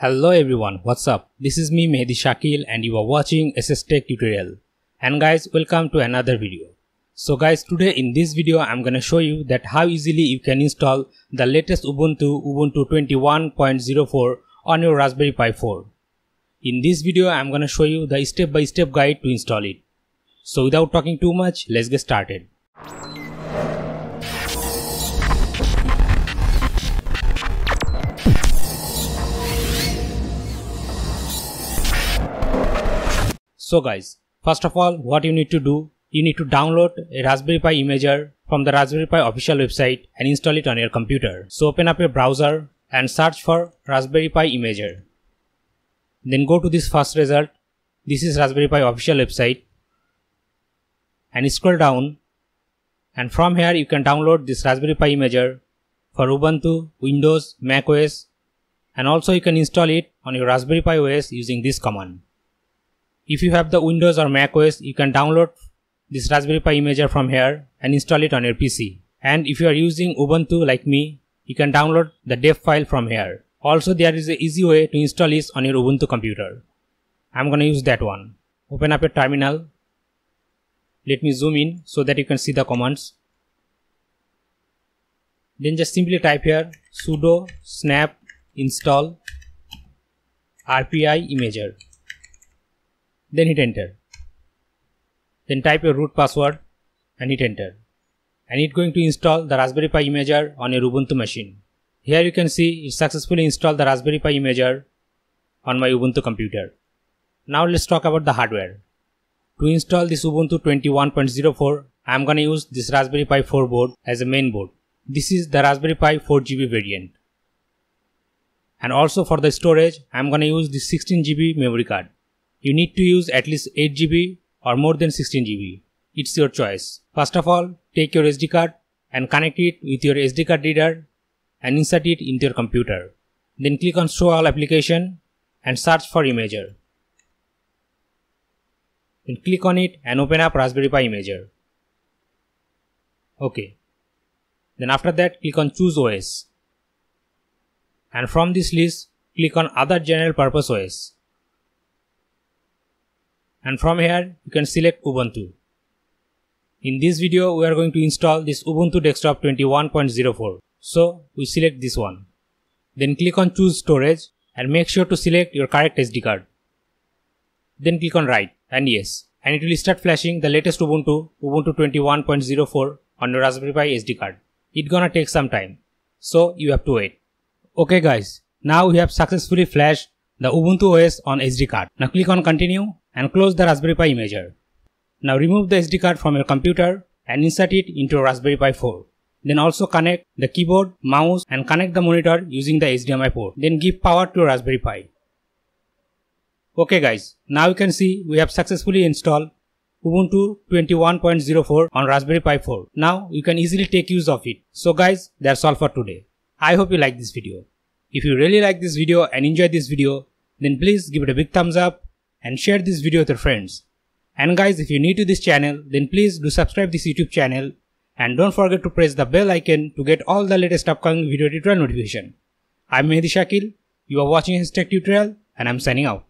Hello everyone, what's up? This is me Mehdi Shakil and you are watching SS Tech tutorial. And guys, welcome to another video. So guys, today in this video I'm gonna show you that how easily you can install the latest Ubuntu Ubuntu 21.04 on your Raspberry Pi 4. In this video I'm gonna show you the step by step guide to install it. So without talking too much, let's get started. So guys, first of all, what you need to do, you need to download a Raspberry Pi imager from the Raspberry Pi official website and install it on your computer. So open up your browser and search for Raspberry Pi imager. Then go to this first result. This is Raspberry Pi official website. And scroll down. And from here you can download this Raspberry Pi imager for Ubuntu, Windows, Mac OS and also you can install it on your Raspberry Pi OS using this command. If you have the Windows or Mac OS, you can download this Raspberry Pi imager from here and install it on your PC. And if you are using Ubuntu like me, you can download the dev file from here. Also there is an easy way to install this on your Ubuntu computer. I'm gonna use that one. Open up your terminal. Let me zoom in so that you can see the commands. Then just simply type here sudo snap install rpi imager then hit enter. Then type your root password and hit enter. And it's going to install the Raspberry Pi imager on your Ubuntu machine. Here you can see it successfully installed the Raspberry Pi imager on my Ubuntu computer. Now let's talk about the hardware. To install this Ubuntu 21.04, I am gonna use this Raspberry Pi 4 board as a main board. This is the Raspberry Pi 4GB variant. And also for the storage, I am gonna use this 16GB memory card. You need to use at least 8 GB or more than 16 GB. It's your choice. First of all, take your SD card and connect it with your SD card reader and insert it into your computer. Then click on show all application and search for imager. Then click on it and open up Raspberry Pi imager. OK. Then after that click on choose OS. And from this list click on other general purpose OS and from here you can select Ubuntu. In this video we are going to install this Ubuntu desktop 21.04 so we select this one. Then click on choose storage and make sure to select your correct SD card. Then click on Write and yes and it will start flashing the latest Ubuntu Ubuntu 21.04 on your Raspberry Pi SD card. It gonna take some time so you have to wait. Okay guys now we have successfully flashed the Ubuntu OS on SD card. Now click on continue and close the Raspberry Pi imager. Now remove the SD card from your computer and insert it into Raspberry Pi 4. Then also connect the keyboard, mouse and connect the monitor using the HDMI port. Then give power to Raspberry Pi. Ok guys, now you can see we have successfully installed Ubuntu 21.04 on Raspberry Pi 4. Now you can easily take use of it. So guys, that's all for today. I hope you like this video. If you really like this video and enjoy this video, then please give it a big thumbs up and share this video with your friends. And guys, if you're new to this channel, then please do subscribe this YouTube channel and don't forget to press the bell icon to get all the latest upcoming video tutorial notification. I'm Mehdi Shakil, you are watching His Tech Tutorial and I'm signing out.